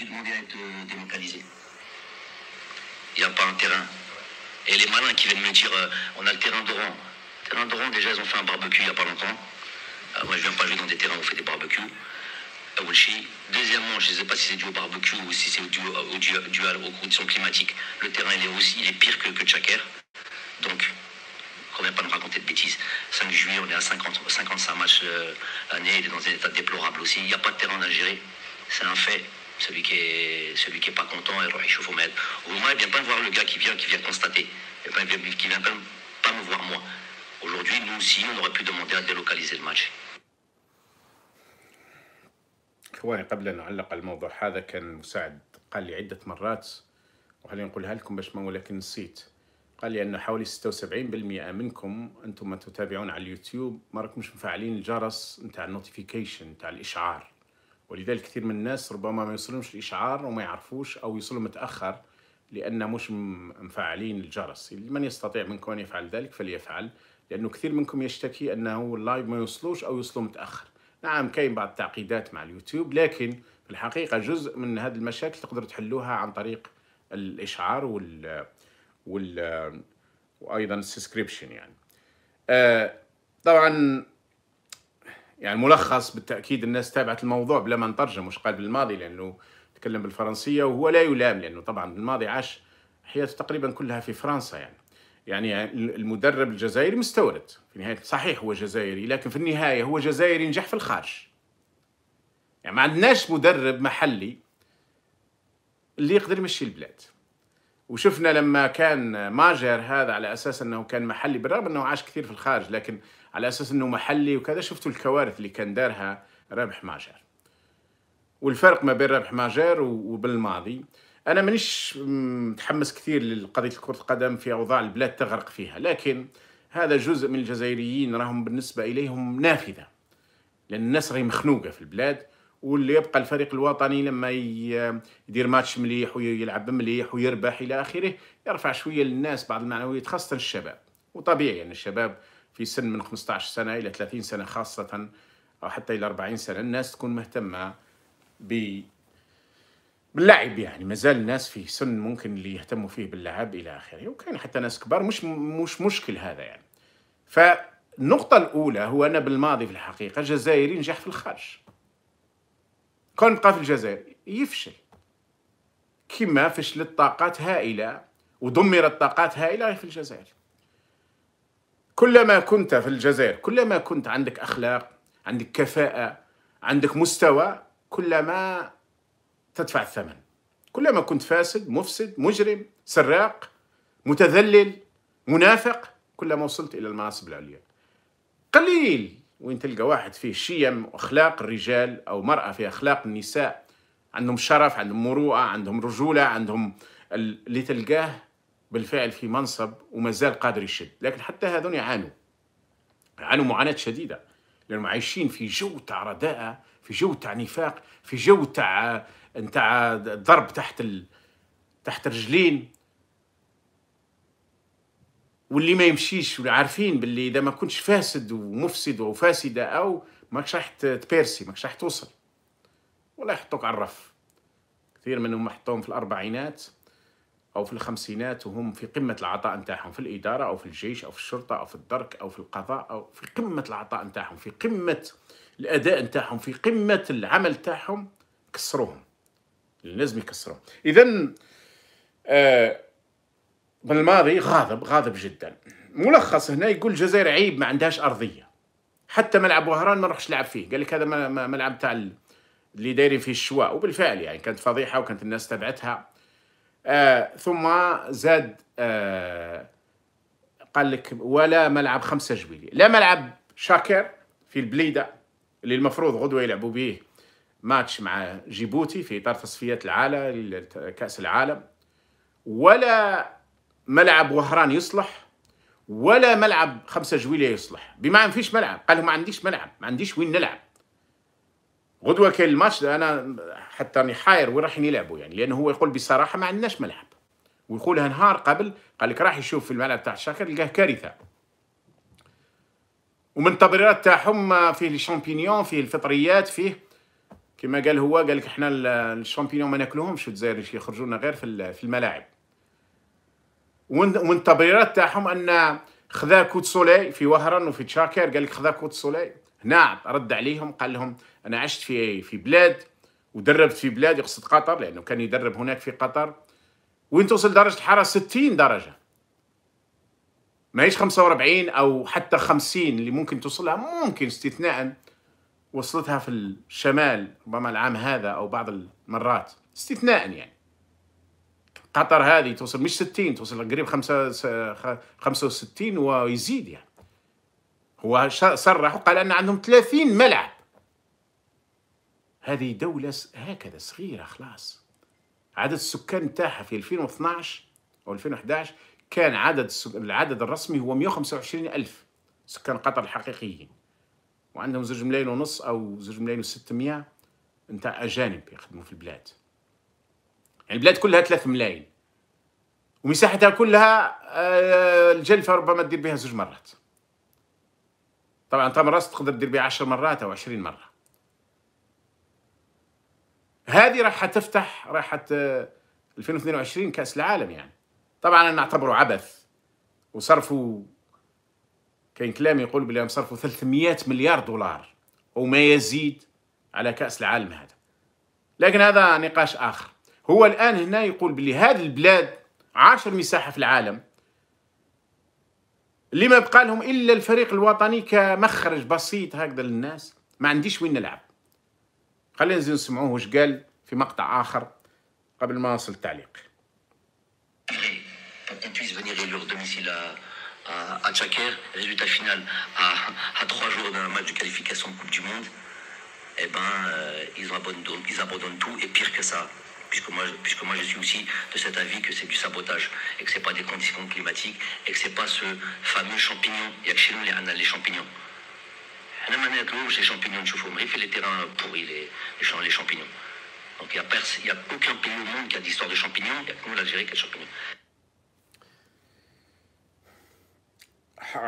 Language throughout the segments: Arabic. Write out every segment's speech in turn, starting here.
Il demandais à être délocalisé. Il a pas un terrain. Et les malins qui viennent me dire, euh, on a le terrain d'Oran. Le terrain d'Oran, déjà, ils ont fait un barbecue il n'y a pas longtemps. Euh, moi, je viens pas jouer dans des terrains où on fait des barbecues. À euh, Deuxièmement, je ne sais pas si c'est dû au barbecue ou si c'est dû, au, aux conditions climatiques. Le terrain, il est aussi il est pire que, que Tchaker. Donc, on ne pas nous raconter de bêtises. 5 juillet, on est à 50, 55 matchs l'année, il est dans un état déplorable aussi. Il n'y a pas de terrain en Algérie. C'est un fait. Celui qui est, celui qui est pas content, et il chauffe au maître. Au moins, il vient pas me voir le gars qui vient, qui vient constater, Et il vient, qui vient pas, pas me voir moi. Aujourd'hui, nous aussi, on aurait pu demander à délocaliser le match. اخواني قبل ان نعلق على الموضوع هذا كان مساعد قال لي عده مرات وخليني نقولها لكم باش ما ولكن نسيت قال لي انه حوالي 76% منكم انتم ما تتابعون على اليوتيوب ما راكمش مفعلين الجرس نتاع النوتيفيكيشن نتاع الاشعار ولذلك كثير من الناس ربما ما يوصلهمش الاشعار وما يعرفوش او يوصلوا متاخر لان مش مفعلين الجرس من يستطيع منكم ان يفعل ذلك فليفعل لانه كثير منكم يشتكي انه اللايف ما يوصلوش او يوصلوا متاخر نعم كاين بعض التعقيدات مع اليوتيوب لكن في الحقيقه جزء من هذه المشاكل تقدر تحلوها عن طريق الاشعار وال وال وايضا السبسكريبشن يعني آه، طبعا يعني ملخص بالتاكيد الناس تابعت الموضوع بلا ما نترجم وش قال بالماضي لانه تكلم بالفرنسيه وهو لا يلام لانه طبعا بالماضي عاش حياته تقريبا كلها في فرنسا يعني يعني المدرب الجزائري مستورد في نهايه صحيح هو جزائري لكن في النهايه هو جزائري نجح في الخارج يعني ما عندناش مدرب محلي اللي يقدر يمشي البلاد وشفنا لما كان ماجر هذا على اساس انه كان محلي بالرغم انه عاش كثير في الخارج لكن على اساس انه محلي وكذا شفتوا الكوارث اللي كان دارها رابح ماجر والفرق ما بين رابح ماجر وبالماضي انا مانيش متحمس كثير لقضيه كره القدم في اوضاع البلاد تغرق فيها لكن هذا جزء من الجزائريين راهم بالنسبه اليهم نافذه لان الناس راهي مخنوقه في البلاد واللي يبقى الفريق الوطني لما يدير ماتش مليح ويلعب مليح ويربح الى اخره يرفع شويه للناس بعض المعنويات خاصه الشباب وطبيعي يعني الشباب في سن من 15 سنه الى 30 سنه خاصه او حتى الى 40 سنه الناس تكون مهتمه ب باللعب يعني مازال الناس في سن ممكن اللي يهتموا فيه باللعب الى اخره وكاين حتى ناس كبار مش مش مشكل هذا يعني فالنقطه الاولى هو انا بالماضي في الحقيقه جزائري نجح في الخارج كون بقى في الجزائر يفشل كما فشلت طاقات هائله ودمرت طاقات هائله في الجزائر كلما كنت في الجزائر كلما كنت عندك أخلاق عندك كفاءة عندك مستوى كلما تدفع الثمن كلما كنت فاسد مفسد مجرم سراق متذلل منافق كلما وصلت إلى المناصب العليا قليل وين تلقى واحد فيه شيم واخلاق الرجال او مراه في اخلاق النساء عندهم شرف عندهم مروءه عندهم رجوله عندهم اللي تلقاه بالفعل في منصب وما زال قادر يشد لكن حتى هذون يعانوا يعانوا معاناة شديدة لأنهم عايشين في جو تاع رداءة في جو تاع نفاق في جو تاع نتاع ضرب تحت ال... تحت الرجلين واللي ما يمشيش عارفين باللي اذا ما كنتش فاسد ومفسد وفاسده او ماكش راح تبيرسي ماكش راح توصل ولا يحطوك على الرف كثير منهم محطوهم في الاربعينات او في الخمسينات وهم في قمه العطاء نتاعهم في الاداره او في الجيش او في الشرطه او في الدرك او في القضاء او في قمه العطاء نتاعهم في قمه الاداء نتاعهم في قمه العمل نتاعهم كسروهم لازم يكسروهم اذا آه بالماضي غاضب غاضب جدا ملخص هنا يقول الجزائر عيب ما عندهاش ارضيه حتى ملعب وهران ما نروحش نلعب فيه قال لك هذا ملعب تاع اللي دايرين فيه الشواء وبالفعل يعني كانت فضيحه وكانت الناس تبعتها آه، ثم زاد آه، قال لك ولا ملعب خمسة جويلي لا ملعب شاكر في البليدة اللي المفروض غدوة يلعبوا به ماتش مع جيبوتي في إطار تصفيات العالم كأس العالم ولا ملعب وهران يصلح ولا ملعب خمسة جويلية يصلح بمعنى ما فيش ملعب قال لهم ما عنديش ملعب ما عنديش وين نلعب غدوه كاين الماتش انا حتى راني حاير وين رايحين يلعبوا يعني لانه هو يقول بصراحه ما عندناش ملعب ويقولها نهار قبل قال لك راح يشوف في الملعب تاع الشاكر لقاه كارثه ومن التبريرات تاعهم فيه الشامبينيون فيه الفطريات فيه كما قال هو قال لك احنا الشامبينيون ما ناكلوهمش في الجزائر يخرجوا لنا غير في الملاعب ومن التبريرات تاعهم ان خذا كوت سولي في وهران وفي تشاكر قال لك خذا كوت سولي نعم رد عليهم قال لهم انا عشت في في بلاد ودربت في بلاد يقصد قطر لانه كان يدرب هناك في قطر وين توصل درجه الحراره 60 درجه ماهيش 45 او حتى 50 اللي ممكن توصلها ممكن استثناء وصلتها في الشمال ربما العام هذا او بعض المرات استثناء يعني قطر هذه توصل مش 60 توصل قريب 65 ويزيد يعني هو صرح وقال أن عندهم 30 ملعب هذه دولة هكذا صغيرة خلاص عدد السكان تاعها في 2012 أو 2011 كان عدد العدد الرسمي هو 125 ألف سكان قطر الحقيقيين وعندهم زوج ملايين ونص أو زوج ملايين وستمية نتاع أجانب يخدموا في البلاد يعني البلاد كلها 3 ملايين ومساحتها كلها آه، الجلفة ربما تدير بها زوج مرات طبعا تمر راس تقدر تدير بيه 10 مرات او 20 مره هذه راح تفتح راح 2022 كاس العالم يعني طبعا انا نعتبره عبث وصرفوا كاين كلام يقول بلي صرفوا 300 مليار دولار وما يزيد على كاس العالم هذا لكن هذا نقاش اخر هو الان هنا يقول بلي هذه البلاد عاشر مساحه في العالم اللي ما بقى لهم الا الفريق الوطني كمخرج بسيط هكذا للناس ما عنديش وين نلعب خلينا نزيد نسمعوه واش قال في مقطع اخر قبل ما نصل التعليق à Tchaker, résultat final à, à trois jours d'un match de qualification de Coupe du Monde, eh ben, euh, ils, abandonnent, ils abandonnent tout et pire que ça, puisque moi, puisque moi je suis aussi de cet avis que c'est du sabotage et que ce n'est pas des conditions climatiques et que ce n'est pas ce fameux champignon. Il y a que chez nous les, les champignons. Les champignons de chauffonnerie, fait les terrains pourris, les, les, champignons. Donc il n'y a, a, aucun pays au monde qui a d'histoire de champignons, il n'y a que nous l'Algérie qui a de champignons.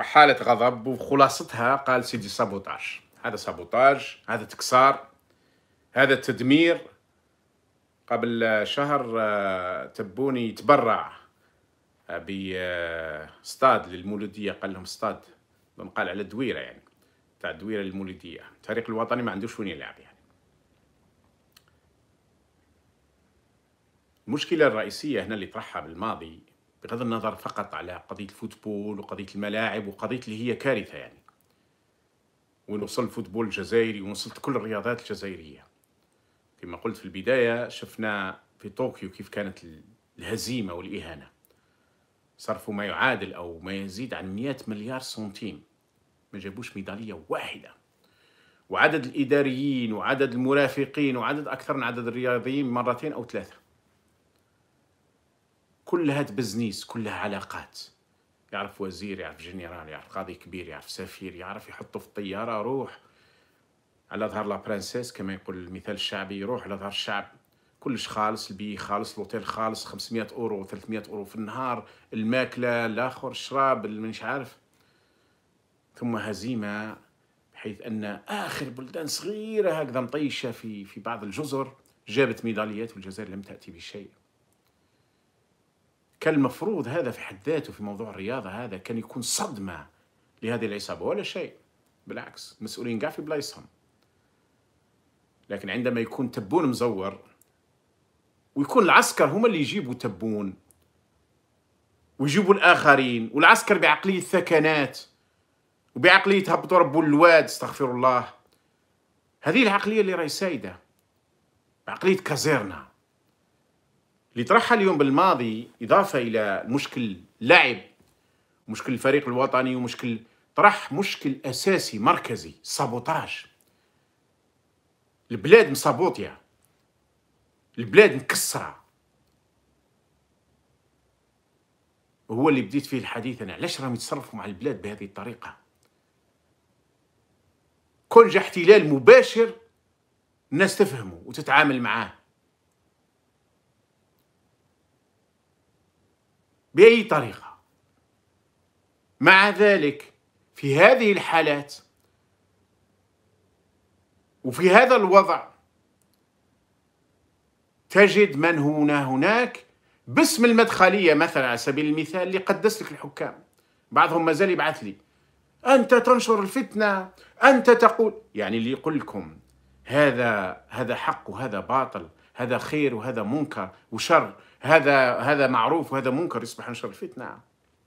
حالة غضب وخلاصتها قال سيدي سابوتاج هذا سابوتاج هذا تكسار هذا تدمير قبل شهر آه، تبوني تبرع آه، بستاد آه، للمولوديه قال لهم استاد قال على دويره يعني تاع الدويره للمولودية الفريق الوطني ما عندوش وين يلعب يعني المشكله الرئيسيه هنا اللي طرحها بالماضي بغض النظر فقط على قضيه الفوتبول وقضيه الملاعب وقضيه اللي هي كارثه يعني وين وصل الفوتبول الجزائري ونوصل كل الرياضات الجزائريه كما قلت في البداية شفنا في طوكيو كيف كانت الهزيمة والإهانة صرفوا ما يعادل أو ما يزيد عن 100 مليار سنتيم ما جابوش ميدالية واحدة وعدد الإداريين وعدد المرافقين وعدد أكثر من عدد الرياضيين مرتين أو ثلاثة كلها تبزنيس كلها علاقات يعرف وزير يعرف جنرال يعرف قاضي كبير يعرف سفير يعرف يحطه في الطيارة روح على ظهر لا برانسيس كما يقول المثال الشعبي يروح على ظهر الشعب كلش خالص البي خالص لوتيل خالص 500 اورو 300 اورو في النهار الماكله الاخر الشراب مانيش عارف ثم هزيمه بحيث ان اخر بلدان صغيره هكذا مطيشه في في بعض الجزر جابت ميداليات والجزائر لم تاتي بشيء كان المفروض هذا في حد ذاته في موضوع الرياضه هذا كان يكون صدمه لهذه العصابه ولا شيء بالعكس مسؤولين قاع في بلايصهم لكن عندما يكون تبون مزور ويكون العسكر هم اللي يجيبوا تبون ويجيبوا الآخرين والعسكر بعقلية ثكنات وبعقلية هبطوا ربوا الواد استغفر الله هذه العقلية اللي راهي سايدة عقلية كازيرنا اللي طرحها اليوم بالماضي إضافة إلى مشكل لعب مشكل الفريق الوطني ومشكل طرح مشكل أساسي مركزي سابوتاج البلاد مصابوطيه البلاد مكسره هو اللي بديت فيه الحديث انا علاش راهم يتصرفوا مع البلاد بهذه الطريقه كون جا احتلال مباشر الناس تفهمه وتتعامل معاه باي طريقه مع ذلك في هذه الحالات وفي هذا الوضع تجد من هنا هناك باسم المدخلية مثلا على سبيل المثال اللي قدس لك الحكام بعضهم مازال يبعث لي أنت تنشر الفتنة أنت تقول يعني اللي يقول لكم هذا هذا حق وهذا باطل هذا خير وهذا منكر وشر هذا هذا معروف وهذا منكر يصبح نشر الفتنه